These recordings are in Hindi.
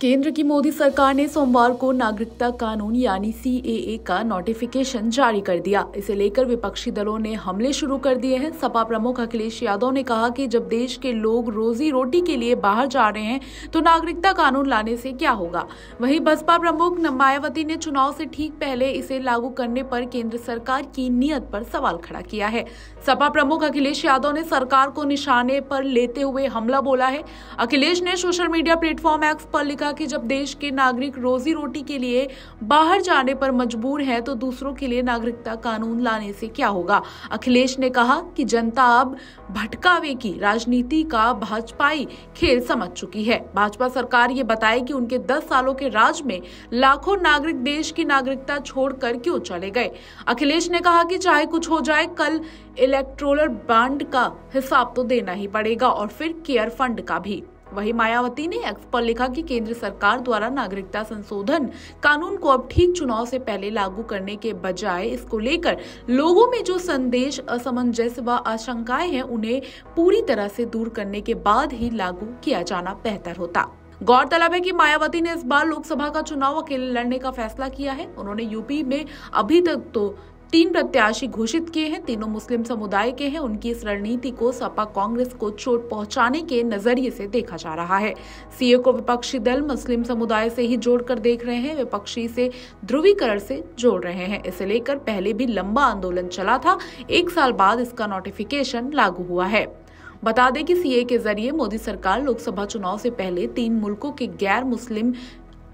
केंद्र की मोदी सरकार ने सोमवार को नागरिकता कानून यानी सी का नोटिफिकेशन जारी कर दिया इसे लेकर विपक्षी दलों ने हमले शुरू कर दिए हैं सपा प्रमुख अखिलेश यादव ने कहा कि जब देश के लोग रोजी रोटी के लिए बाहर जा रहे हैं तो नागरिकता कानून लाने से क्या होगा वहीं बसपा प्रमुख मायावती ने चुनाव से ठीक पहले इसे लागू करने पर केंद्र सरकार की नीयत पर सवाल खड़ा किया है सपा प्रमुख अखिलेश यादव ने सरकार को निशाने पर लेते हुए हमला बोला है अखिलेश ने सोशल मीडिया प्लेटफॉर्म एक्स पर लिखा कहा कि जब देश के नागरिक रोजी रोटी के लिए बाहर जाने पर मजबूर हैं तो दूसरों के लिए नागरिकता कानून लाने से क्या होगा अखिलेश ने कहा कि जनता अब भटकावे की राजनीति का भाजपाई खेल समझ चुकी है भाजपा सरकार ये बताए कि उनके दस सालों के राज में लाखों नागरिक देश की नागरिकता छोड़कर क्यों चले गए अखिलेश ने कहा कि चाहे कुछ हो जाए कल इलेक्ट्रोलर बांड का हिसाब तो देना ही पड़ेगा और फिर केयर फंड का भी वहीं मायावती ने एक्स पर लिखा कि केंद्र सरकार द्वारा नागरिकता संशोधन कानून को अब ठीक चुनाव से पहले लागू करने के बजाय इसको लेकर लोगों में जो संदेश असमंजस व आशंकाएं हैं उन्हें पूरी तरह से दूर करने के बाद ही लागू किया जाना बेहतर होता गौरतलब है कि मायावती ने इस बार लोकसभा का चुनाव अकेले लड़ने का फैसला किया है उन्होंने यूपी में अभी तक तो तीन प्रत्याशी घोषित किए हैं तीनों मुस्लिम समुदाय के हैं उनकी इस रणनीति को सपा कांग्रेस को चोट पहुंचाने के नजरिए से देखा जा रहा है सीए को विपक्षी दल मुस्लिम समुदाय से ही जोड़कर देख रहे हैं विपक्षी से ध्रुवीकरण से जोड़ रहे हैं इसे लेकर पहले भी लंबा आंदोलन चला था एक साल बाद इसका नोटिफिकेशन लागू हुआ है बता दें कि सीए के जरिए मोदी सरकार लोकसभा चुनाव से पहले तीन मुल्कों के गैर मुस्लिम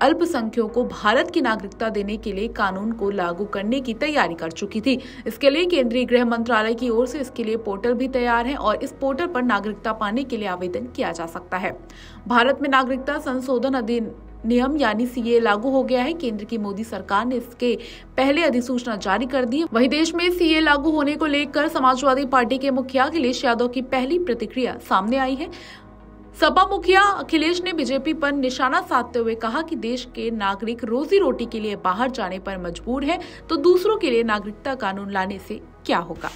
अल्पसंख्यकों को भारत की नागरिकता देने के लिए कानून को लागू करने की तैयारी कर चुकी थी इसके लिए केंद्रीय गृह मंत्रालय की ओर से इसके लिए पोर्टल भी तैयार है और इस पोर्टल पर नागरिकता पाने के लिए आवेदन किया जा सकता है भारत में नागरिकता संशोधन अधिन नियम यानी सीए लागू हो गया है केंद्र की मोदी सरकार ने इसके पहले अधिसूचना जारी कर दी वही देश में सीए लागू होने को लेकर समाजवादी पार्टी के मुखिया अखिलेश यादव की पहली प्रतिक्रिया सामने आई है सपा मुखिया अखिलेश ने बीजेपी पर निशाना साधते हुए कहा कि देश के नागरिक रोजी रोटी के लिए बाहर जाने पर मजबूर है तो दूसरों के लिए नागरिकता कानून लाने से क्या होगा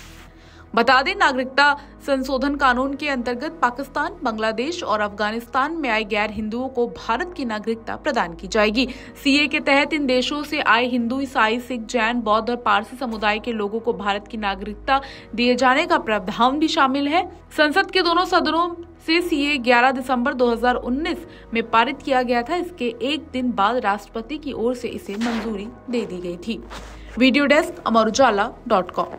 बता दें नागरिकता संशोधन कानून के अंतर्गत पाकिस्तान बांग्लादेश और अफगानिस्तान में आए गैर हिंदुओं को भारत की नागरिकता प्रदान की जाएगी सीए के तहत इन देशों से आए हिंदू ईसाई सिख जैन बौद्ध और पारसी समुदाय के लोगों को भारत की नागरिकता दिए जाने का प्रावधान भी शामिल है संसद के दोनों सदनों से सीए 11 दिसंबर 2019 में पारित किया गया था इसके एक दिन बाद राष्ट्रपति की ओर से इसे मंजूरी दे दी गई थी video desk Amar Ujala dot com